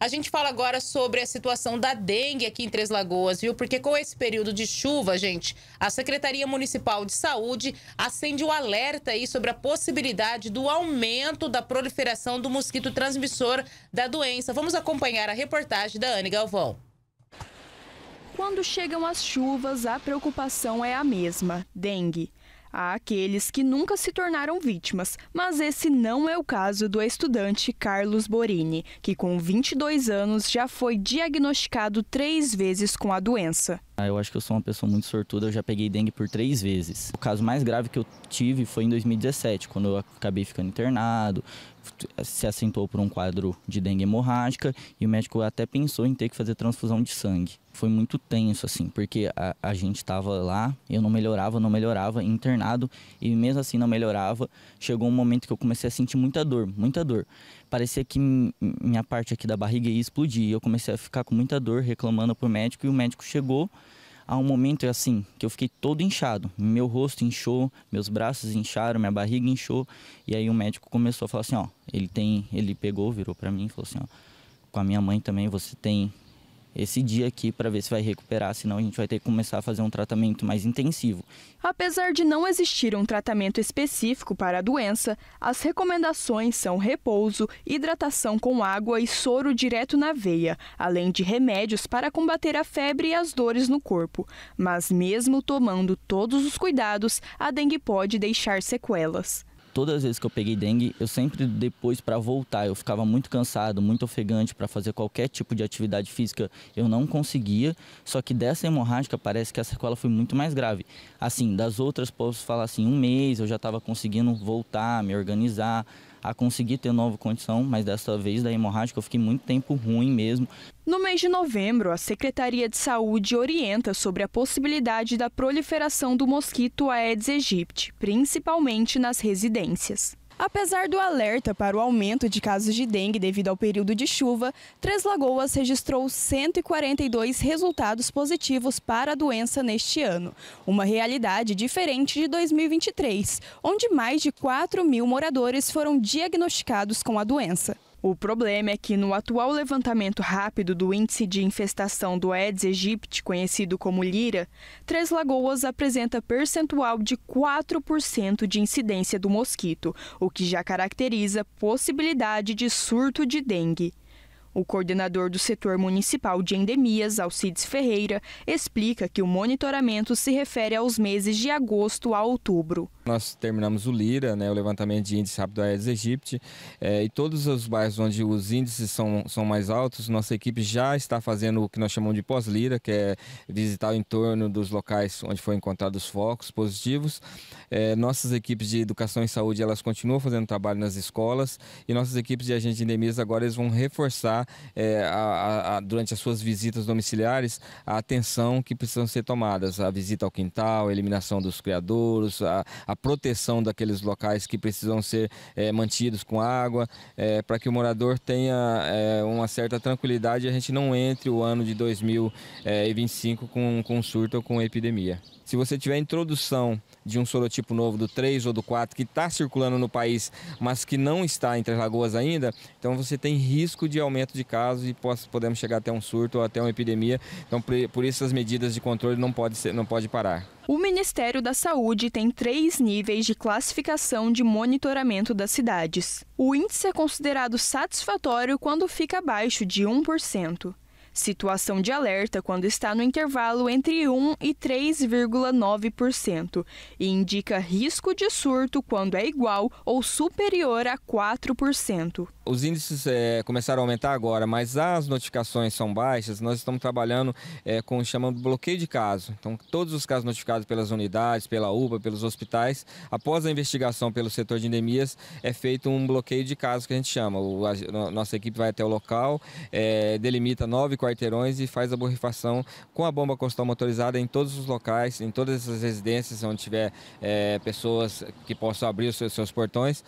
A gente fala agora sobre a situação da dengue aqui em Três Lagoas, viu? Porque com esse período de chuva, gente, a Secretaria Municipal de Saúde acende o um alerta aí sobre a possibilidade do aumento da proliferação do mosquito transmissor da doença. Vamos acompanhar a reportagem da Anne Galvão. Quando chegam as chuvas, a preocupação é a mesma: dengue. Há aqueles que nunca se tornaram vítimas, mas esse não é o caso do estudante Carlos Borini, que com 22 anos já foi diagnosticado três vezes com a doença. Ah, eu acho que eu sou uma pessoa muito sortuda, eu já peguei dengue por três vezes. O caso mais grave que eu tive foi em 2017, quando eu acabei ficando internado, se assentou por um quadro de dengue hemorrágica e o médico até pensou em ter que fazer transfusão de sangue. Foi muito tenso, assim, porque a, a gente estava lá, eu não melhorava, não melhorava, internado, e mesmo assim não melhorava. Chegou um momento que eu comecei a sentir muita dor, muita dor. Parecia que minha parte aqui da barriga ia explodir, eu comecei a ficar com muita dor, reclamando para o médico, e o médico chegou há um momento é assim que eu fiquei todo inchado. Meu rosto inchou, meus braços incharam, minha barriga inchou. E aí o médico começou a falar assim, ó, ele tem, ele pegou, virou para mim e falou assim, ó, com a minha mãe também você tem esse dia aqui para ver se vai recuperar, senão a gente vai ter que começar a fazer um tratamento mais intensivo. Apesar de não existir um tratamento específico para a doença, as recomendações são repouso, hidratação com água e soro direto na veia, além de remédios para combater a febre e as dores no corpo. Mas mesmo tomando todos os cuidados, a dengue pode deixar sequelas todas as vezes que eu peguei dengue, eu sempre depois para voltar, eu ficava muito cansado, muito ofegante para fazer qualquer tipo de atividade física, eu não conseguia. Só que dessa hemorrágica parece que a sequela foi muito mais grave. Assim, das outras posso falar assim, um mês eu já estava conseguindo voltar, me organizar, a conseguir ter nova condição, mas dessa vez da hemorrágica eu fiquei muito tempo ruim mesmo. No mês de novembro, a Secretaria de Saúde orienta sobre a possibilidade da proliferação do mosquito Aedes aegypti, principalmente nas residências. Apesar do alerta para o aumento de casos de dengue devido ao período de chuva, Três Lagoas registrou 142 resultados positivos para a doença neste ano. Uma realidade diferente de 2023, onde mais de 4 mil moradores foram diagnosticados com a doença. O problema é que no atual levantamento rápido do índice de infestação do Aedes aegypti, conhecido como Lira, Três Lagoas apresenta percentual de 4% de incidência do mosquito, o que já caracteriza possibilidade de surto de dengue. O coordenador do setor municipal de endemias, Alcides Ferreira, explica que o monitoramento se refere aos meses de agosto a outubro nós terminamos o LIRA, né, o levantamento de índice rápido aéreos Egipte, eh, é, e todos os bairros onde os índices são, são mais altos, nossa equipe já está fazendo o que nós chamamos de pós-LIRA, que é visitar o entorno dos locais onde foram encontrados focos positivos. É, nossas equipes de educação e saúde, elas continuam fazendo trabalho nas escolas, e nossas equipes de agentes de endemias agora eles vão reforçar é, a, a, durante as suas visitas domiciliares a atenção que precisam ser tomadas, a visita ao quintal, a eliminação dos criadouros, a, a proteção daqueles locais que precisam ser é, mantidos com água, é, eh, para que o morador tenha é, uma certa tranquilidade e a gente não entre o ano de 2025 com, com surto ou com epidemia. Se você tiver introdução de um sorotipo novo, do 3 ou do 4, que está circulando no país, mas que não está entre as lagoas ainda, então você tem risco de aumento de casos e podemos chegar até um surto ou até uma epidemia. Então, por isso, as medidas de controle não pode, ser, não pode parar. O Ministério da Saúde tem três níveis de classificação de monitoramento das cidades. O índice é considerado satisfatório quando fica abaixo de 1%. Situação de alerta quando está no intervalo entre 1 e 3,9% e indica risco de surto quando é igual ou superior a 4% os índices é, começaram a aumentar agora, mas as notificações são baixas. Nós estamos trabalhando é, com o chamado bloqueio de caso. Então, todos os casos notificados pelas unidades, pela UBA, pelos hospitais, após a investigação pelo setor de endemias, é feito um bloqueio de casos que a gente chama. O, a, a nossa equipe vai até o local, é, delimita nove quarteirões e faz a borrifação com a bomba costal motorizada em todos os locais, em todas as residências onde tiver pessoas que possam abrir os seus, seus portões,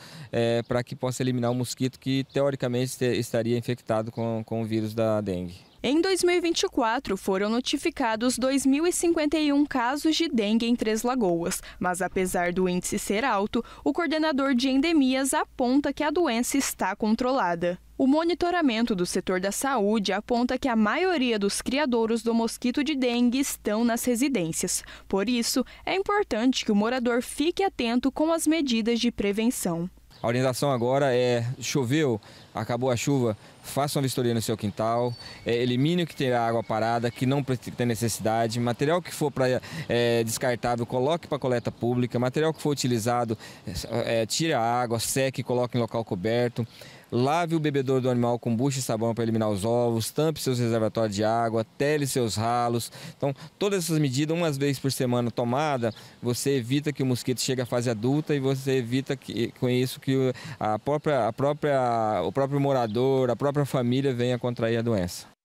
para que possa eliminar o mosquito que teoricamente estaria infectado com, com o vírus da dengue. Em 2024, foram notificados 2.051 casos de dengue em Três Lagoas, mas apesar do índice ser alto, o coordenador de endemias aponta que a doença está controlada. O monitoramento do setor da saúde aponta que a maioria dos criadouros do mosquito de dengue estão nas residências. Por isso, é importante que o morador fique atento com as medidas de prevenção. A orientação agora é choveu, acabou a chuva, faça uma vistoria no seu quintal, é, elimine o que tem água parada, que não tem necessidade, material que for para é, descartável, coloque para coleta pública, material que for utilizado, é, é, tire a água, seque e coloque em local coberto. Lave o bebedouro do animal com bucha e sabão para eliminar os ovos, tampe seus reservatórios de água, tele seus ralos. Então, todas essas medidas, umas vezes por semana tomada, você evita que o mosquito chegue à fase adulta e você evita que, com isso que a própria, a própria, o próprio próprio morador, a própria família venha contrair a doença.